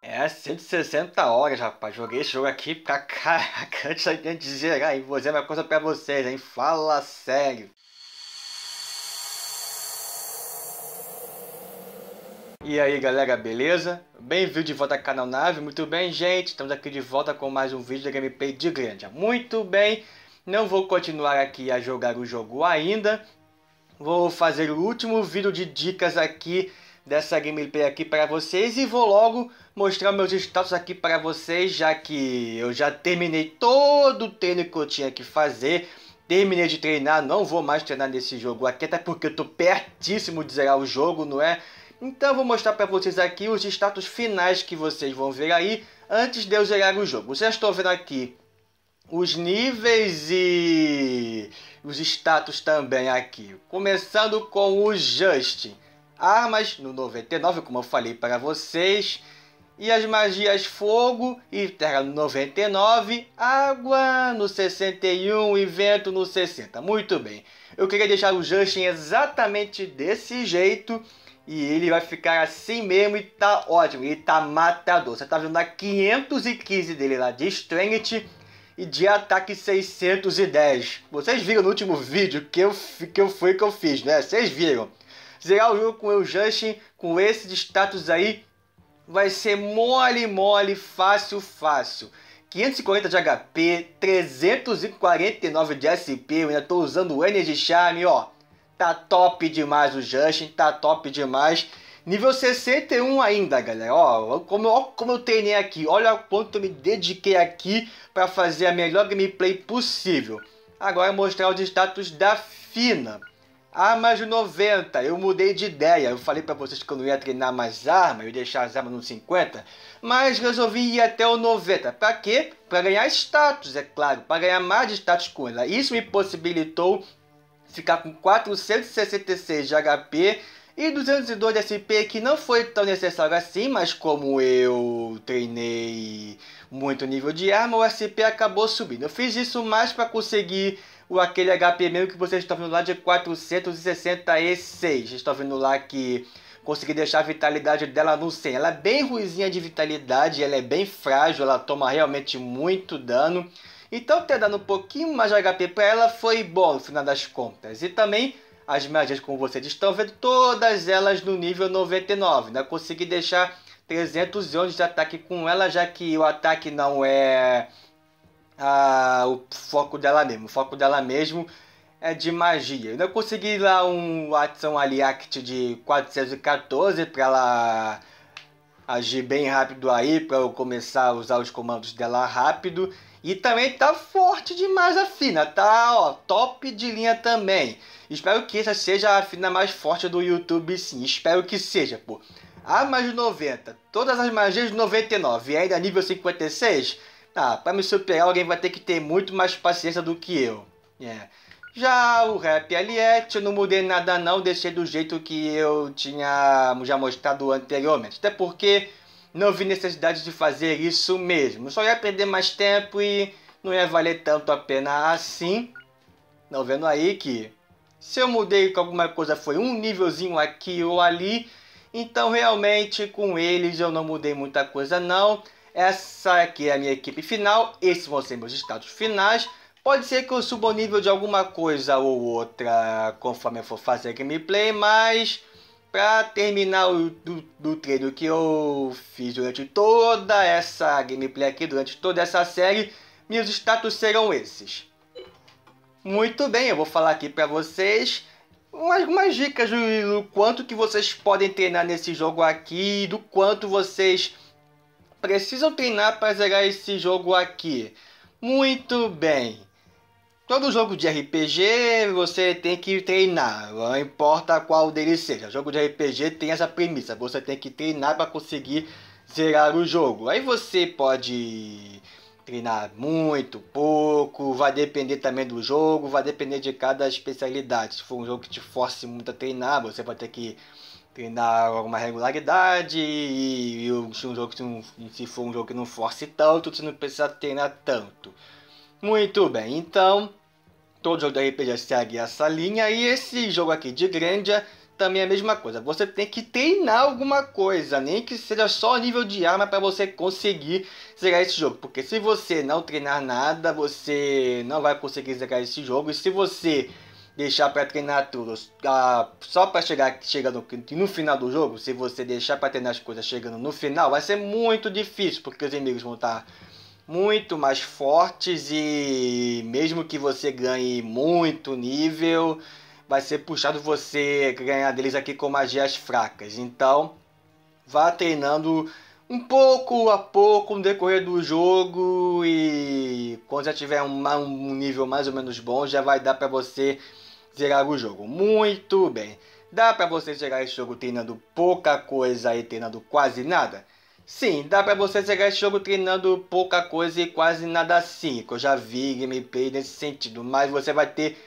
É, 160 horas, rapaz. Joguei esse jogo aqui pra caraca antes de zerar, Aí Vou dizer uma coisa pra vocês, hein? Fala sério. E aí galera, beleza? Bem-vindo de volta ao canal Nave, muito bem gente, estamos aqui de volta com mais um vídeo da gameplay de Grandia. Muito bem, não vou continuar aqui a jogar o jogo ainda, vou fazer o último vídeo de dicas aqui dessa gameplay aqui para vocês e vou logo mostrar meus status aqui para vocês, já que eu já terminei todo o treino que eu tinha que fazer. Terminei de treinar, não vou mais treinar nesse jogo aqui, até porque eu tô pertíssimo de zerar o jogo, não é? Então vou mostrar para vocês aqui os status finais que vocês vão ver aí antes de eu zerar o jogo. Vocês estão vendo aqui os níveis e os status também aqui. Começando com o Justin armas no 99, como eu falei para vocês, e as magias fogo e terra no 99, água no 61 e vento no 60. Muito bem. Eu queria deixar o Justin exatamente desse jeito e ele vai ficar assim mesmo e tá ótimo, ele tá matador. Você tá vendo a 515 dele lá de strength e de ataque 610. Vocês viram no último vídeo que eu que eu fui que eu fiz, né? Vocês viram? Zerar ah, o jogo com o Justin, com esse de status aí, vai ser mole, mole, fácil, fácil. 540 de HP, 349 de SP, eu ainda tô usando o Energy Charm, ó. Tá top demais o Justin, tá top demais. Nível 61 ainda, galera. Ó, como, ó, como eu treinei aqui. Olha quanto eu me dediquei aqui para fazer a melhor gameplay possível. Agora mostrar os status da Fina. Armas ah, 90, eu mudei de ideia. Eu falei para vocês que eu não ia treinar mais arma, eu ia deixar as armas no 50, mas resolvi ir até o 90. Para quê? Para ganhar status, é claro, para ganhar mais status com ela. Isso me possibilitou ficar com 466 de HP e 202 de SP, que não foi tão necessário assim, mas como eu treinei muito nível de arma, o SP acabou subindo. Eu fiz isso mais para conseguir o aquele mesmo que vocês estão vendo lá de 466. Estão vendo lá que consegui deixar a vitalidade dela no 100. Ela é bem ruizinha de vitalidade, ela é bem frágil, ela toma realmente muito dano. Então ter dado um pouquinho mais de HP para ela foi bom no final das contas. E também as magias como vocês estão vendo, todas elas no nível 99. Né? Consegui deixar 311 de ataque com ela, já que o ataque não é a, ah, o foco dela mesmo. O foco dela mesmo é de magia. Eu consegui lá um ação Aliact de 414 para ela agir bem rápido aí, para eu começar a usar os comandos dela rápido. E também tá forte demais a Fina, tá ó, top de linha também. Espero que essa seja a Fina mais forte do YouTube, sim. Espero que seja, pô. Armas de 90, todas as magias de 99 e ainda nível 56 ah, para me superar alguém vai ter que ter muito mais paciência do que eu. É. Já o rap Aliette, é, eu não mudei nada não, deixei do jeito que eu tinha já mostrado anteriormente. Até porque não vi necessidade de fazer isso mesmo. Só ia perder mais tempo e não ia valer tanto a pena assim. Não vendo aí que se eu mudei com alguma coisa foi um nívelzinho aqui ou ali, então realmente com eles eu não mudei muita coisa não. Essa aqui é a minha equipe final, esses vão ser meus estados finais. Pode ser que eu suba o nível de alguma coisa ou outra conforme eu for fazer a gameplay, mas para terminar o do, do treino que eu fiz durante toda essa gameplay aqui, durante toda essa série, meus status serão esses. Muito bem, eu vou falar aqui para vocês algumas dicas do, do quanto que vocês podem treinar nesse jogo aqui, do quanto vocês precisam treinar para zerar esse jogo aqui. Muito bem. Todo jogo de RPG você tem que treinar, não importa qual deles seja. Jogo de RPG tem essa premissa, você tem que treinar para conseguir zerar o jogo. Aí você pode treinar muito, pouco, vai depender também do jogo, vai depender de cada especialidade. Se for um jogo que te force muito a treinar, você vai ter que treinar alguma regularidade e, e se, um jogo se, se for um jogo que não force tanto, você não precisa treinar tanto. Muito bem, então todo jogo de RPG segue essa linha e esse jogo aqui de Grandia também é a mesma coisa. Você tem que treinar alguma coisa, nem que seja só nível de arma para você conseguir zerar esse jogo. Porque se você não treinar nada, você não vai conseguir zerar esse jogo. E se você deixar para treinar tudo ah, só para chegar chegando no final do jogo, se você deixar para treinar as coisas chegando no final, vai ser muito difícil porque os inimigos vão estar tá muito mais fortes e mesmo que você ganhe muito nível, vai ser puxado você ganhar deles aqui com magias fracas. Então, vá treinando um pouco a pouco no decorrer do jogo e quando já tiver um, um nível mais ou menos bom, já vai dar para você zerar o jogo. Muito bem. Dá para você zerar esse jogo treinando pouca coisa e treinando quase nada? Sim, dá para você zerar esse jogo treinando pouca coisa e quase nada sim, que eu já vi gameplay nesse sentido, mas você vai ter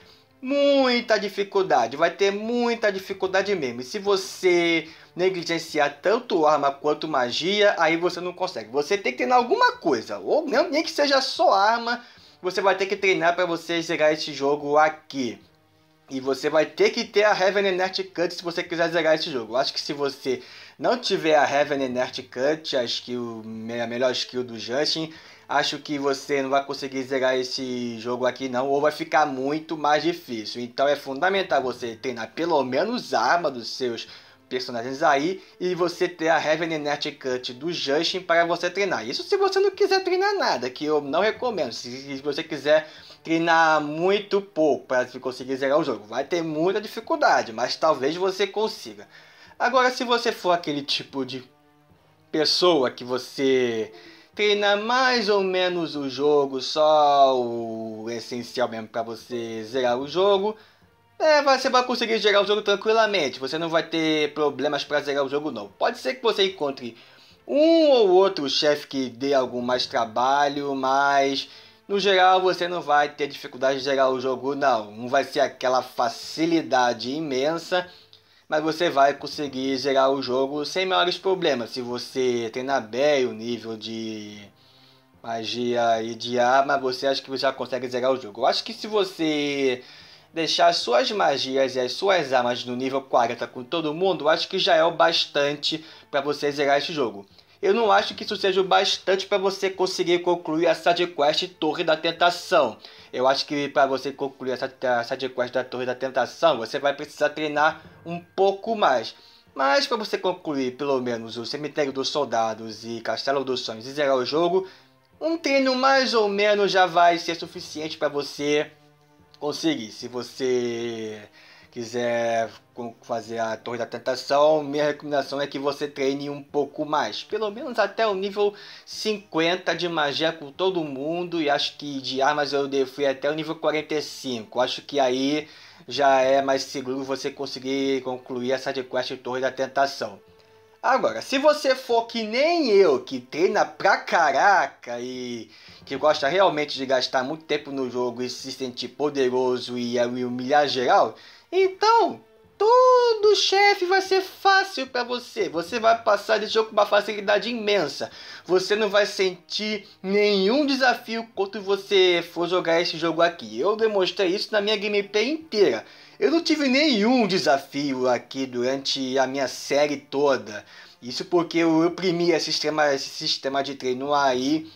muita dificuldade, vai ter muita dificuldade mesmo. E se você negligenciar tanto arma quanto magia, aí você não consegue. Você tem que treinar alguma coisa, ou nem que seja só arma, você vai ter que treinar para você zerar esse jogo aqui. E você vai ter que ter a Heaven energy Cut se você quiser zerar esse jogo. Eu acho que se você não tiver a Heaven energy Cut, a, skill, a melhor skill do Justin, acho que você não vai conseguir zerar esse jogo aqui não, ou vai ficar muito mais difícil. Então é fundamental você treinar pelo menos a arma dos seus personagens aí e você ter a Heaven energy Cut do Justin para você treinar. Isso se você não quiser treinar nada, que eu não recomendo. Se você quiser treinar muito pouco para conseguir zerar o jogo. Vai ter muita dificuldade, mas talvez você consiga. Agora, se você for aquele tipo de pessoa que você treina mais ou menos o jogo, só o essencial mesmo para você zerar o jogo, é, você vai conseguir zerar o jogo tranquilamente. Você não vai ter problemas para zerar o jogo, não. Pode ser que você encontre um ou outro chefe que dê algum mais trabalho, mas no geral, você não vai ter dificuldade de gerar o jogo, não. Não vai ser aquela facilidade imensa, mas você vai conseguir gerar o jogo sem maiores problemas. Se você treinar bem o nível de magia e de arma, você acha que já consegue zerar o jogo. Eu acho que se você deixar suas magias e as suas armas no nível 40 com todo mundo, acho que já é o bastante para você zerar esse jogo eu não acho que isso seja o bastante para você conseguir concluir a side quest Torre da Tentação. Eu acho que para você concluir essa, a side quest da Torre da Tentação, você vai precisar treinar um pouco mais. Mas para você concluir pelo menos o Cemitério dos Soldados e Castelo dos Sonhos e zerar o jogo, um treino mais ou menos já vai ser suficiente para você conseguir. Se você quiser fazer a Torre da Tentação, minha recomendação é que você treine um pouco mais, pelo menos até o nível 50 de magia com todo mundo e acho que de armas eu fui até o nível 45. Acho que aí já é mais seguro você conseguir concluir essa quest Torre da Tentação. Agora, se você for que nem eu, que treina pra caraca e que gosta realmente de gastar muito tempo no jogo e se sentir poderoso e é humilhar geral, então, todo chefe vai ser fácil para você. Você vai passar de jogo com uma facilidade imensa. Você não vai sentir nenhum desafio quando você for jogar esse jogo aqui. Eu demonstrei isso na minha gameplay inteira. Eu não tive nenhum desafio aqui durante a minha série toda. Isso porque eu oprimi esse sistema, esse sistema de treino aí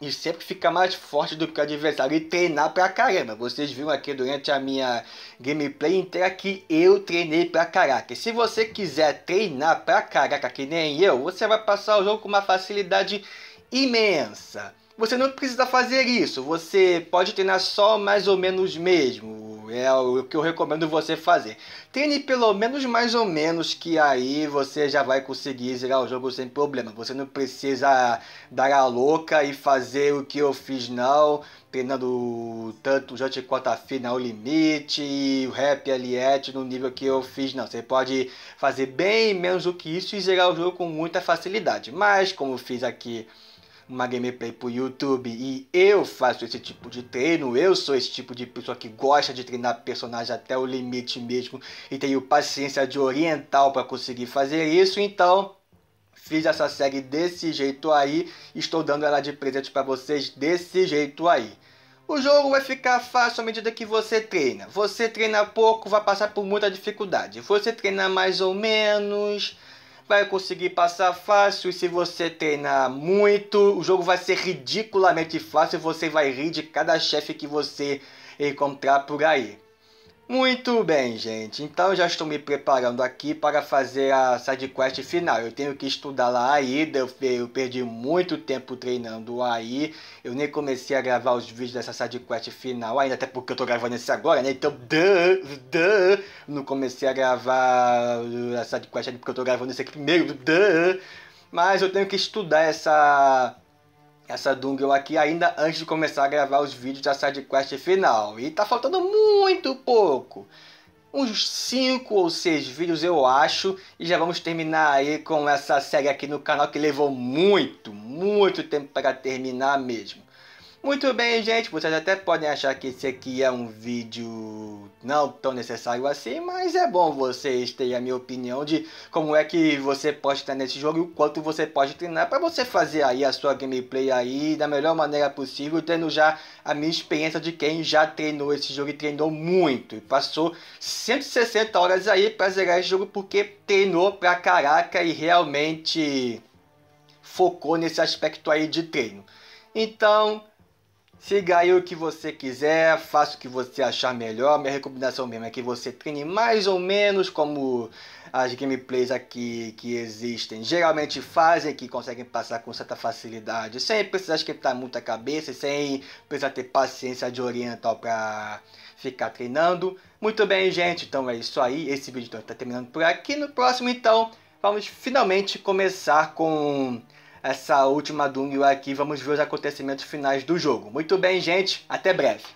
e sempre ficar mais forte do que o adversário e treinar pra caramba. Vocês viram aqui durante a minha gameplay inteira que eu treinei pra caraca. E se você quiser treinar pra caraca que nem eu, você vai passar o jogo com uma facilidade imensa você não precisa fazer isso. Você pode treinar só mais ou menos mesmo. É o que eu recomendo você fazer. Treine pelo menos mais ou menos que aí você já vai conseguir zerar o jogo sem problema. Você não precisa dar a louca e fazer o que eu fiz não, treinando tanto Jante Quarta-feira ao limite e o Rap Aliette no nível que eu fiz não. Você pode fazer bem menos do que isso e zerar o jogo com muita facilidade. Mas como eu fiz aqui uma gameplay pro YouTube e eu faço esse tipo de treino, eu sou esse tipo de pessoa que gosta de treinar personagem até o limite mesmo e tenho paciência de oriental para conseguir fazer isso, então fiz essa série desse jeito aí, estou dando ela de presente para vocês desse jeito aí. O jogo vai ficar fácil à medida que você treina. Você treina pouco, vai passar por muita dificuldade. Você treina mais ou menos, vai conseguir passar fácil. E se você treinar muito, o jogo vai ser ridiculamente fácil. Você vai rir de cada chefe que você encontrar por aí. Muito bem, gente. Então já estou me preparando aqui para fazer a sidequest final. Eu tenho que estudar lá a ida. Eu, eu perdi muito tempo treinando aí. Eu nem comecei a gravar os vídeos dessa sidequest final ainda, até porque eu estou gravando esse agora, né? Então, duh, duh. Não comecei a gravar uh, a sidequest ainda porque eu estou gravando esse aqui primeiro, duh. Mas eu tenho que estudar essa essa Dungeon aqui ainda antes de começar a gravar os vídeos da sidequest final. E tá faltando muito pouco. Uns 5 ou 6 vídeos eu acho. E já vamos terminar aí com essa série aqui no canal que levou muito, muito tempo para terminar mesmo. Muito bem, gente, vocês até podem achar que esse aqui é um vídeo não tão necessário assim, mas é bom vocês terem a minha opinião de como é que você pode estar nesse jogo e o quanto você pode treinar para você fazer aí a sua gameplay aí da melhor maneira possível, tendo já a minha experiência de quem já treinou esse jogo e treinou muito, e passou 160 horas aí para zerar esse jogo porque treinou pra caraca e realmente focou nesse aspecto aí de treino. Então, Siga aí o que você quiser, faça o que você achar melhor. Minha recomendação mesmo é que você treine mais ou menos como as gameplays aqui que existem geralmente fazem, que conseguem passar com certa facilidade, sem precisar esquentar muita cabeça, sem precisar ter paciência de oriental para ficar treinando. Muito bem, gente, então é isso aí. Esse vídeo está então terminando por aqui. No próximo, então, vamos finalmente começar com essa última Dungeon aqui. Vamos ver os acontecimentos finais do jogo. Muito bem, gente. Até breve.